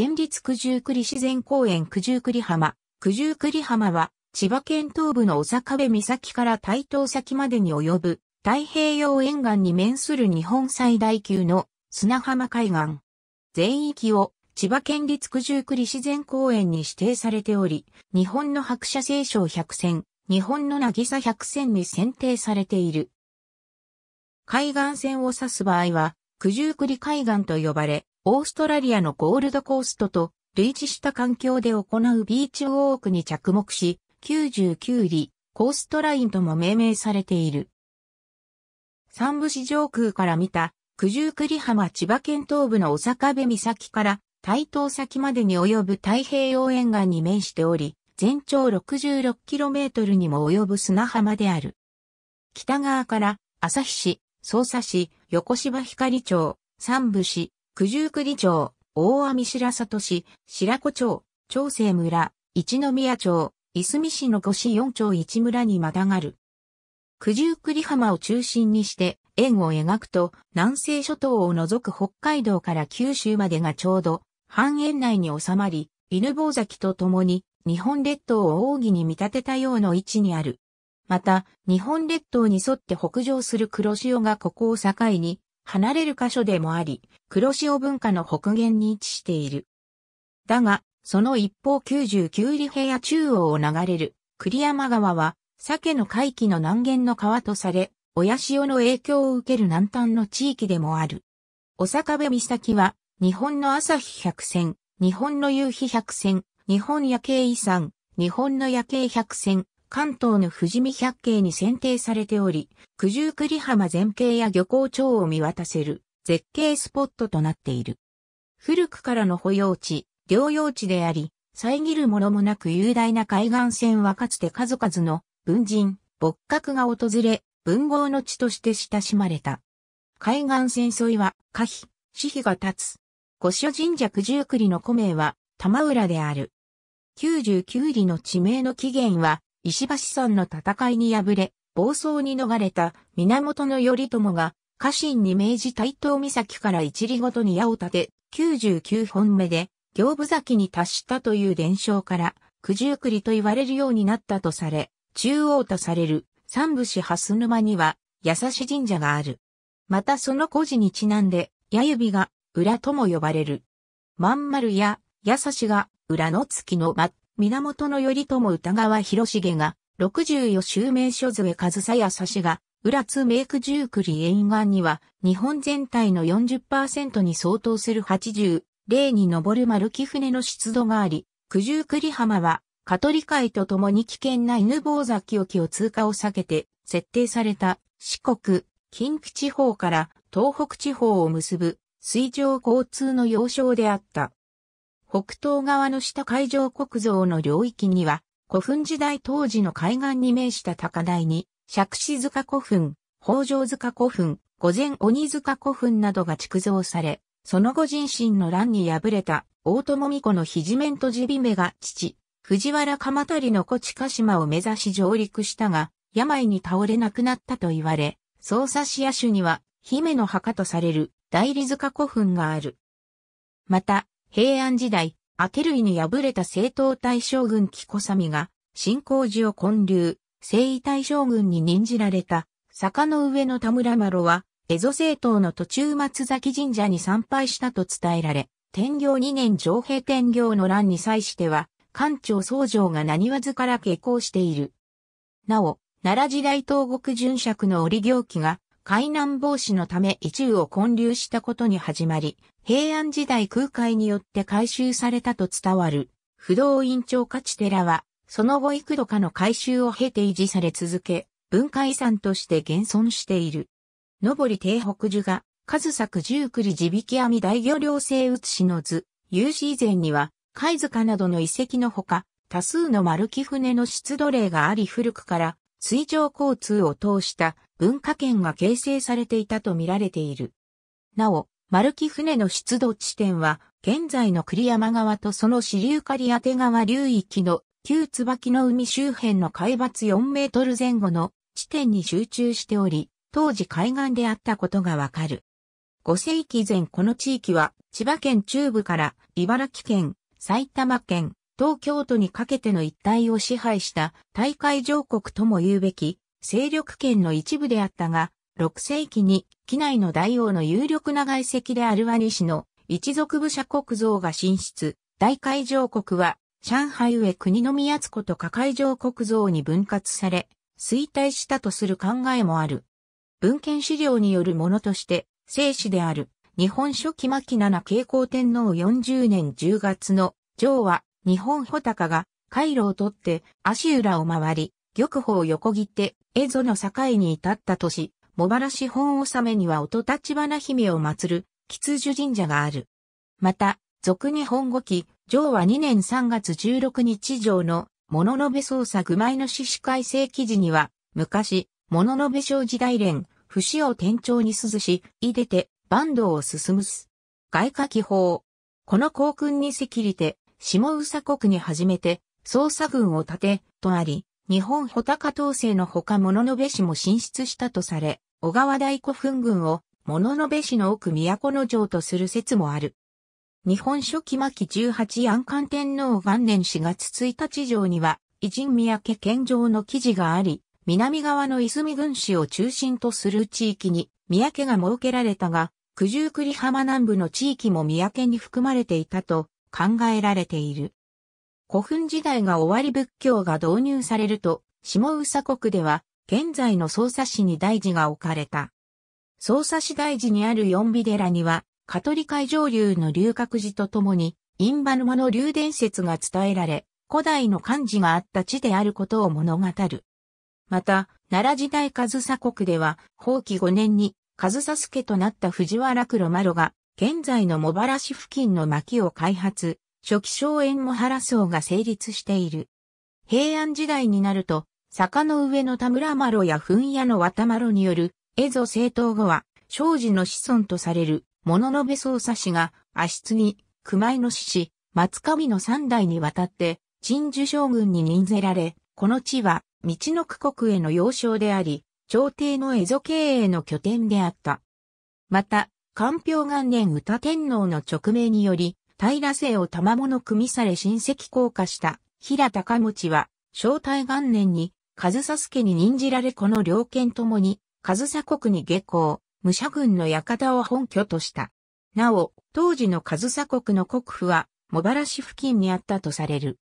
県立九十九里自然公園九十九里浜。九十九里浜は、千葉県東部の小坂部岬から台東先までに及ぶ、太平洋沿岸に面する日本最大級の砂浜海岸。全域を千葉県立九十九里自然公園に指定されており、日本の白車聖書100選、日本の渚百選に選定されている。海岸線を指す場合は、九十九里海岸と呼ばれ、オーストラリアのゴールドコーストと類似した環境で行うビーチウォークに着目し、99里、コーストラインとも命名されている。三部市上空から見た、九十九里浜千葉県東部の小坂部岬から台東先までに及ぶ太平洋沿岸に面しており、全長 66km にも及ぶ砂浜である。北側から、旭市、匝瑳市、横芝光町、三部市、九十九里町、大網白里市、白子町、長生村、一宮町、いすみ市の市四町一村にまたがる。九十九里浜を中心にして、円を描くと、南西諸島を除く北海道から九州までがちょうど、半円内に収まり、犬坊崎と共に、日本列島を奥義に見立てたような位置にある。また、日本列島に沿って北上する黒潮がここを境に、離れる箇所でもあり、黒潮文化の北限に位置している。だが、その一方99里平野中央を流れる栗山川は、鮭の回帰の南限の川とされ、親潮の影響を受ける南端の地域でもある。お坂部岬は、日本の朝日百選、日本の夕日百選、日本夜景遺産、日本の夜景百選、関東の富士見百景に選定されており、九十九里浜前景や漁港町を見渡せる絶景スポットとなっている。古くからの保養地、療養地であり、遮るものもなく雄大な海岸線はかつて数々の文人、牧閣が訪れ、文豪の地として親しまれた。海岸線沿いは、可否、死費が立つ。御所神社九十九里の古名は、玉浦である。九十九里の地名の起源は、石橋山の戦いに敗れ、暴走に逃れた源頼朝が、家臣に明治台東岬から一里ごとに矢を立て、99本目で、行部崎に達したという伝承から、九十九里と言われるようになったとされ、中央とされる三武士蓮沼には、優し神社がある。またその故事にちなんで、矢指が、裏とも呼ばれる。まん丸や、優しが、裏の月の間源頼朝歌川広重が、六十四州名所添上総や差しが、浦津イク十九里沿岸には、日本全体の40%に相当する八十、例に上る丸木船の湿度があり、九十九里浜は、香取海とともに危険な犬坊崎沖を通過を避けて、設定された四国、近畿地方から東北地方を結ぶ水上交通の要衝であった。北東側の下海上国造の領域には、古墳時代当時の海岸に面した高台に、釈子塚古墳、北条塚古墳、御前鬼塚古墳などが築造され、その後人心の乱に敗れた大友美子のひじめんとじびめが父、藤原鎌足の古地鹿島を目指し上陸したが、病に倒れなくなったと言われ、捜査市野手には姫の墓とされる大理塚古墳がある。また、平安時代、明るいに敗れた正統大将軍紀子みが、新興寺を建立、征夷大将軍に任じられた、坂の上の田村麻呂は、蝦夷政党の途中松崎神社に参拝したと伝えられ、天行2年上平天行の乱に際しては、官庁総長が何わずから下校している。なお、奈良時代東国巡爵の折行記が、海難防止のため一宙を建立したことに始まり、平安時代空海によって改修されたと伝わる、不動院長価値寺は、その後幾度かの改修を経て維持され続け、文化遺産として現存している。のぼり帝北樹が、数作十九里地引き網大魚領生写しの図、有史以前には、貝塚などの遺跡のほか、多数の丸木船の出土例があり古くから、水上交通を通した文化圏が形成されていたと見られている。なお、丸木船の出土地点は、現在の栗山川とその支流狩当川流域の旧椿の海周辺の海抜4メートル前後の地点に集中しており、当時海岸であったことがわかる。5世紀前この地域は千葉県中部から茨城県、埼玉県、東京都にかけての一帯を支配した大海上国とも言うべき勢力圏の一部であったが、6世紀に、機内の大王の有力な外籍であるワニ氏の一族武者国像が進出、大海上国は、上海上国の宮津子と下海上国像に分割され、衰退したとする考えもある。文献資料によるものとして、聖史である、日本書紀末期七慶光天皇40年10月の、上は、日本穂高が、回路を取って、足裏を回り、玉宝横切って、江戸の境に至った年、茂原市本納めには音立花姫を祀る、吉樹神社がある。また、俗に本語記、上は2年3月16日上の、物のべ捜査具前の獅子改正記事には、昔、物のべ小時代連、不死を天頂に涼し、いでて、坂東を進むす。外科記法。この航訓にきりて、下宇佐国に始めて、捜査軍を立て、とあり、日本穂高統制のほか物部氏も進出したとされ、小川大古墳群を物部氏の奥都の城とする説もある。日本初期末期18安官天皇元年4月1日城には、偉人三宅県城の記事があり、南側の泉郡市を中心とする地域に三宅が設けられたが、九十九里浜南部の地域も三宅に含まれていたと考えられている。古墳時代が終わり仏教が導入されると、下宇佐国では、現在の匝瑳市に大寺が置かれた。匝瑳市大寺にある四尾寺には、カトリ海上流の龍角寺とともに、インバルマの流伝説が伝えられ、古代の漢字があった地であることを物語る。また、奈良時代上総国では、法規5年に、上総助となった藤原黒丸が、現在の茂原市付近の薪を開発、初期荘園も原荘が成立している。平安時代になると、坂の上の田村麻呂や噴屋の渡麻呂による、蝦夷政党後は、庄司の子孫とされる、物の部捜査氏が、足室に、熊井の志士、松上の三代にわたって、陳樹将軍に任せられ、この地は、道の区国への要衝であり、朝廷の蝦夷経営の拠点であった。また、官票元年歌天皇の直命により、平瀬を賜物組みされ親戚降下した平高持は、正体元年に、上佐助に任じられこの両県ともに、上佐国に下校、武者軍の館を本拠とした。なお、当時の上佐国の国府は、茂原市付近にあったとされる。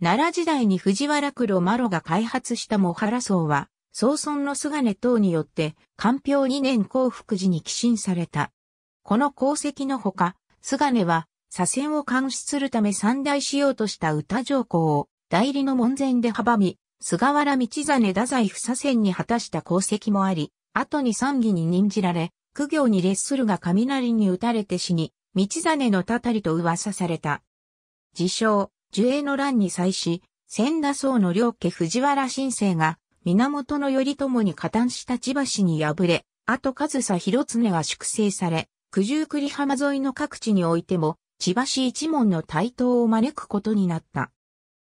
奈良時代に藤原黒マロが開発した茂原荘は、総村の菅根等によって、官兵2年幸福寺に寄進された。この功績のほか、菅根は、左遷を監視するため三大しようとした歌上皇を代理の門前で阻み、菅原道真太宰府左遷に果たした功績もあり、後に参議に任じられ、苦行に列するが雷に打たれて死に、道真のたたりと噂された。自称、樹栄の乱に際し、千田宗の両家藤原新生が、源頼朝に加担した千葉市に敗れ、後上総広常は粛清され、九十九里浜沿いの各地においても、千葉市一門の台頭を招くことになった。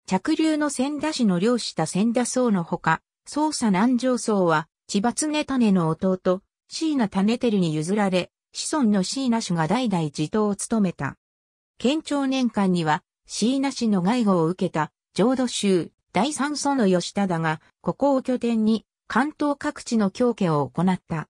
着流の千田氏の漁師た千田僧のほか、捜査南城僧は、千葉常種の弟、椎名種照に譲られ、子孫の椎名氏が代々自頭を務めた。県庁年間には、椎名氏の外護を受けた、浄土宗、第三祖の吉田だが、ここを拠点に、関東各地の教家を行った。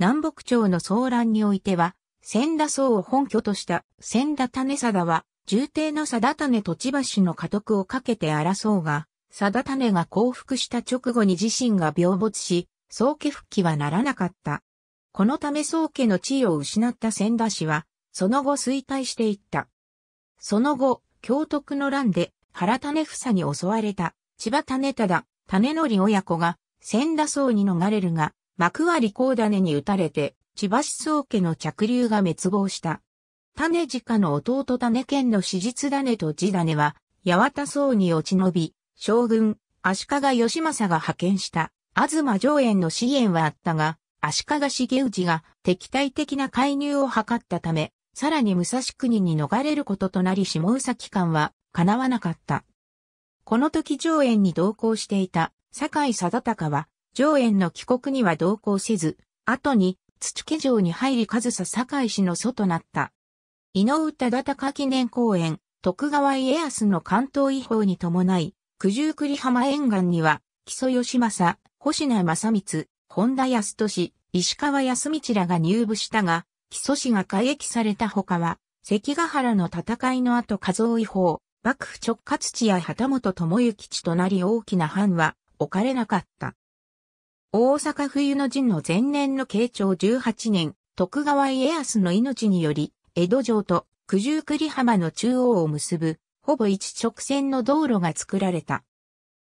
南北朝の騒乱においては、千田荘を本拠とした千田種貞は、重帝の貞種土地橋の家督をかけて争うが、貞種が降伏した直後に自身が病没し、宗家復帰はならなかった。このため宗家の地位を失った千田氏は、その後衰退していった。その後、京徳の乱で原種房に襲われた千葉種忠、種則親子が千田荘に逃れるが、幕張高種に打たれて千葉市総家の着流が滅亡した。種下の弟種剣の史実種と地種は、八幡荘に落ち延び、将軍、足利義政が派遣した、東上園の支援はあったが、足利重氏が敵対的な介入を図ったため、さらに武蔵国に逃れることとなり下宇機関は叶わなかった。この時上園に同行していた酒井貞隆は、上園の帰国には同行せず、後に土家城に入り上総堺市の祖となった。井上忠敬記念公園、徳川家康の関東違法に伴い、九十九里浜沿岸には、木曽義政、星名正光、本田康俊、石川康道らが入部したが、木曽氏が改役された他は、関ヶ原の戦いの後加増違法、幕府直轄地や旗本智之地となり大きな藩は置かれなかった。大阪冬の陣の前年の慶長18年、徳川家康の命により、江戸城と九十九里浜の中央を結ぶ、ほぼ一直線の道路が作られた。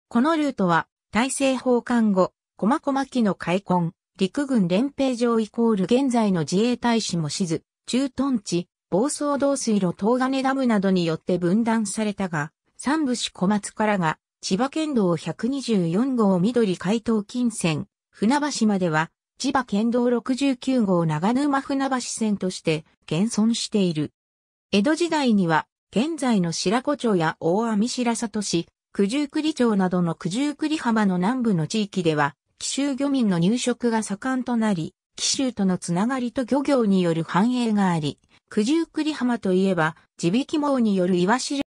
このルートは、大政奉還後、駒駒木の開墾、陸軍連兵場イコール現在の自衛隊士もしず、駐屯地、暴走道水路東金ダムなどによって分断されたが、三部市小松からが、千葉県道124号緑海東近線、船橋までは、千葉県道69号長沼船橋線として現存している。江戸時代には、現在の白子町や大網白里市、九十九里町などの九十九里浜の南部の地域では、紀州漁民の入植が盛んとなり、紀州とのつながりと漁業による繁栄があり、九十九里浜といえば、地引き網によるイワシ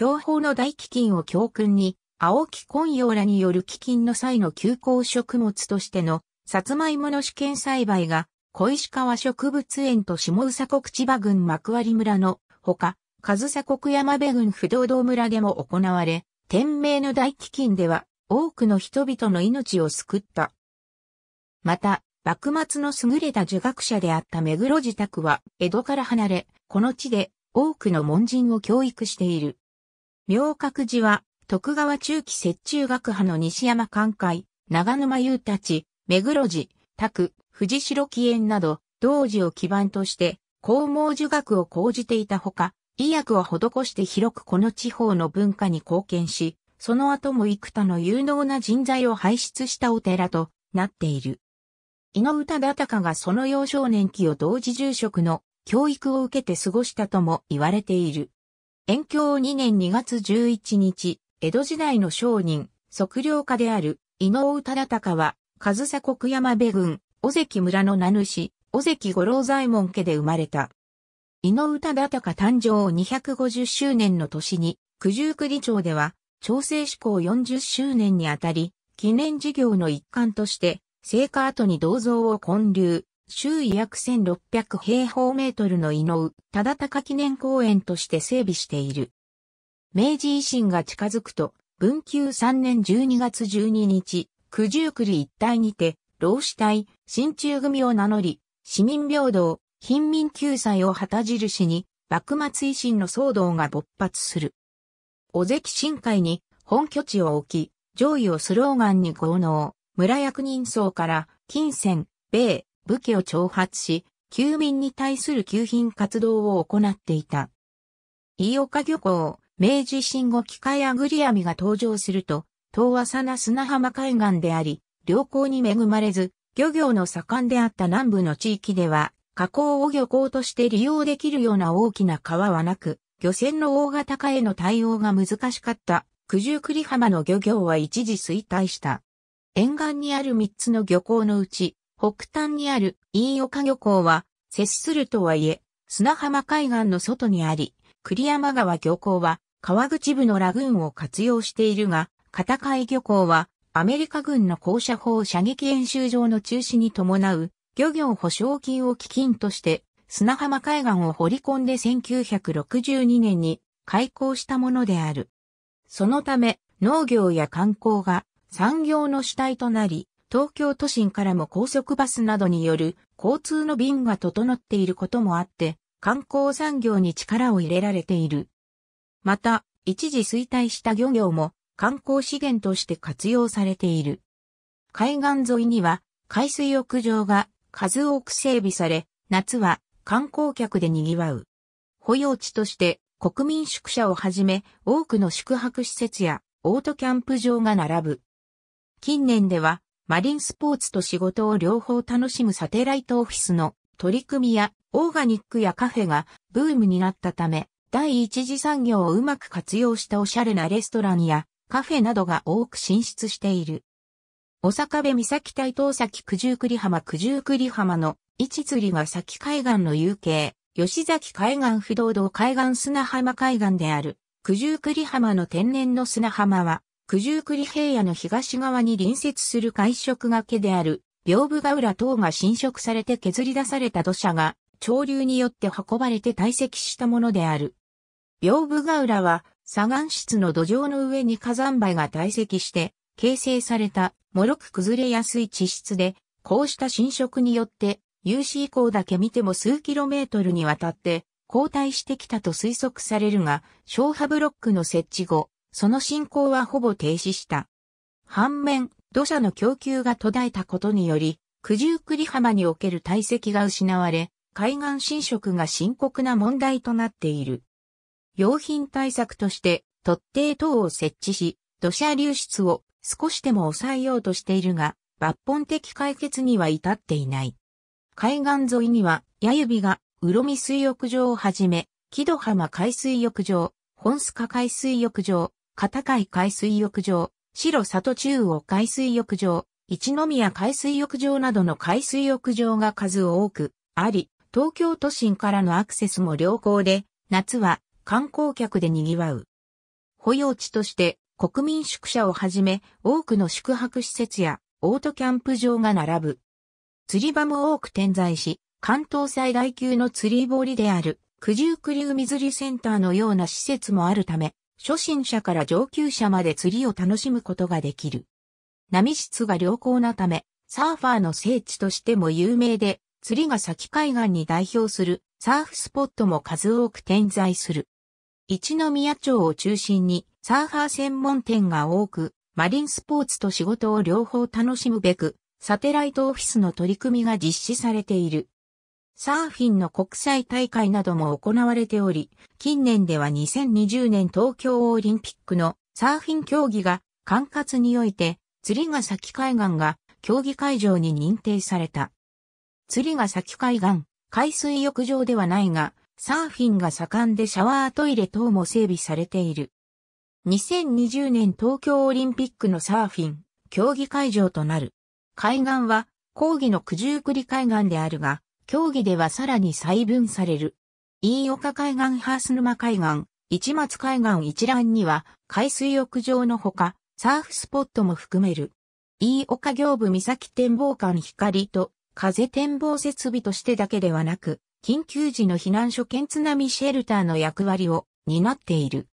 漁。の大飢饉を教訓に、青木昆陽らによる飢饉の際の休耕食物としての、さつまいもの試験栽培が、小石川植物園と下宇佐国千葉郡幕張村のほか、上佐国山部郡不動堂村でも行われ、天明の大飢饉では多くの人々の命を救った。また、幕末の優れた儒学者であった目黒自宅は江戸から離れ、この地で多くの門人を教育している。明覚寺は徳川中期雪中学派の西山寛海、長沼優たち、目黒寺、拓、藤代紀園など、同時を基盤として、公毛儒学を講じていたほか、医薬を施して広くこの地方の文化に貢献し、その後も幾多の有能な人材を輩出したお寺となっている。井の忠田がその幼少年期を同時住職の教育を受けて過ごしたとも言われている。延教2年2月11日、江戸時代の商人、測量家である、井上宇忠敬は、上佐国山部郡、尾関村の名主、尾関五郎左衛門家で生まれた。井上宇忠敬誕生を250周年の年に、九十九里町では、調整志向40周年にあたり、記念事業の一環として、聖火跡に銅像を建立、周囲約1600平方メートルの井上忠敬記念公園として整備している。明治維新が近づくと、文久3年12月12日、九十九里一帯にて、老子隊、新中組を名乗り、市民平等、貧民救済を旗印に、幕末維新の騒動が勃発する。小関新会に本拠地を置き、上位をスローガンに豪農、村役人層から金銭、米、武器を挑発し、休民に対する旧品活動を行っていた。飯岡漁港、明治新後機械アグリアミが登場すると、遠浅な砂浜海岸であり、良好に恵まれず、漁業の盛んであった南部の地域では、河口を漁港として利用できるような大きな川はなく、漁船の大型化への対応が難しかった九十九里浜の漁業は一時衰退した。沿岸にある三つの漁港のうち、北端にある飯岡漁港は、接するとはいえ、砂浜海岸の外にあり、栗山川漁港は川口部のラグーンを活用しているが、片海漁港はアメリカ軍の高射砲射撃演習場の中止に伴う漁業保証金を基金として砂浜海岸を掘り込んで1962年に開港したものである。そのため農業や観光が産業の主体となり、東京都心からも高速バスなどによる交通の便が整っていることもあって、観光産業に力を入れられている。また、一時衰退した漁業も観光資源として活用されている。海岸沿いには海水浴場が数多く整備され、夏は観光客で賑わう。保養地として国民宿舎をはじめ多くの宿泊施設やオートキャンプ場が並ぶ。近年ではマリンスポーツと仕事を両方楽しむサテライトオフィスの取り組みやオーガニックやカフェがブームになったため第一次産業をうまく活用したおしゃれなレストランやカフェなどが多く進出している。お阪部岬対東崎九十九里浜九十九里浜の位置釣りは崎海岸の有形、吉崎海岸不動堂海岸砂浜海岸である。九十九里浜の天然の砂浜は、九十九里平野の東側に隣接する海食崖である、屏風ヶ浦等が侵食されて削り出された土砂が潮流によって運ばれて堆積したものである。屏風ヶ浦は、砂岩質の土壌の上に火山灰が堆積して、形成された、脆く崩れやすい地質で、こうした侵食によって、UC 降だけ見ても数キロメートルにわたって、後退してきたと推測されるが、消波ブロックの設置後、その進行はほぼ停止した。反面、土砂の供給が途絶えたことにより、九十九里浜における体積が失われ、海岸侵食が深刻な問題となっている。用品対策として突堤等を設置し、土砂流出を少しでも抑えようとしているが、抜本的解決には至っていない。海岸沿いには、矢指が、うみ水浴場をはじめ、木戸浜海水浴場、本須賀海水浴場、片海海水浴場、白里中央海水浴場、一宮海水浴場などの海水浴場が数多くあり、東京都心からのアクセスも良好で、夏は観光客で賑わう。保養地として国民宿舎をはじめ多くの宿泊施設やオートキャンプ場が並ぶ。釣り場も多く点在し、関東最大級の釣り堀である九十九里海釣りセンターのような施設もあるため、初心者から上級者まで釣りを楽しむことができる。波質が良好なため、サーファーの聖地としても有名で、釣りが先海岸に代表するサーフスポットも数多く点在する。一宮町を中心にサーファー専門店が多く、マリンスポーツと仕事を両方楽しむべく、サテライトオフィスの取り組みが実施されている。サーフィンの国際大会なども行われており、近年では2020年東京オリンピックのサーフィン競技が管轄において、釣ヶ崎海岸が競技会場に認定された。釣りが先海岸、海水浴場ではないが、サーフィンが盛んでシャワートイレ等も整備されている。2020年東京オリンピックのサーフィン、競技会場となる。海岸は、講義の九十九里海岸であるが、競技ではさらに細分される。飯岡海岸、ハース沼海岸、市松海岸一覧には、海水浴場のほか、サーフスポットも含める。飯岡行部岬展望館光と風展望設備としてだけではなく、緊急時の避難所兼津波シェルターの役割を担っている。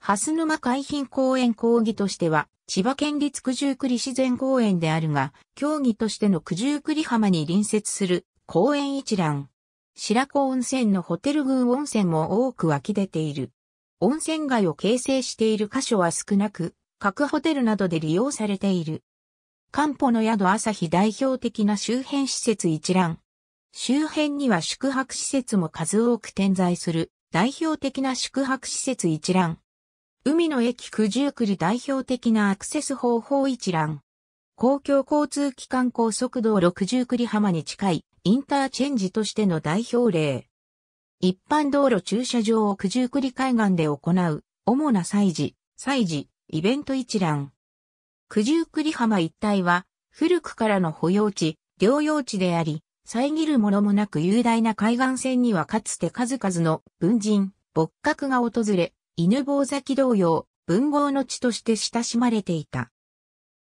蓮沼海浜公園講義としては、千葉県立九十九里自然公園であるが、競技としての九十九里浜に隣接する公園一覧。白子温泉のホテル群温泉も多く湧き出ている。温泉街を形成している箇所は少なく、各ホテルなどで利用されている。漢方の宿朝日代表的な周辺施設一覧。周辺には宿泊施設も数多く点在する代表的な宿泊施設一覧。海の駅九十九里代表的なアクセス方法一覧。公共交通機関高速道路九十九里浜に近いインターチェンジとしての代表例。一般道路駐車場を九十九里海岸で行う主な祭事、祭事、イベント一覧。九十九里浜一帯は、古くからの保養地、療養地であり、遮るものもなく雄大な海岸線にはかつて数々の文人、牧閣が訪れ、犬坊崎同様、文豪の地として親しまれていた。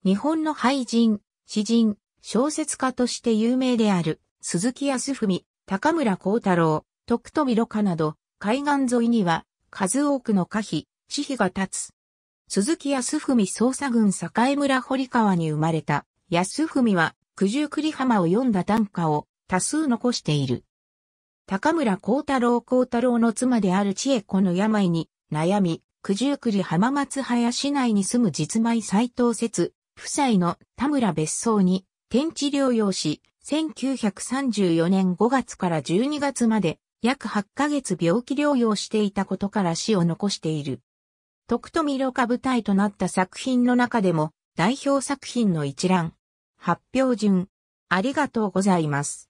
日本の俳人、詩人、小説家として有名である、鈴木康文、高村光太郎、徳富ろ花など、海岸沿いには、数多くの歌碑、詩碑が立つ。鈴木康文捜査軍栄村堀川に生まれた、康文は、九十九里浜を読んだ短歌を多数残している。高村光太郎光太郎の妻である千恵子の病に悩み、九十九里浜松早市内に住む実米斎藤節、夫妻の田村別荘に天地療養し、1934年5月から12月まで約8ヶ月病気療養していたことから死を残している。徳富呂歌舞台となった作品の中でも代表作品の一覧。発表順。ありがとうございます。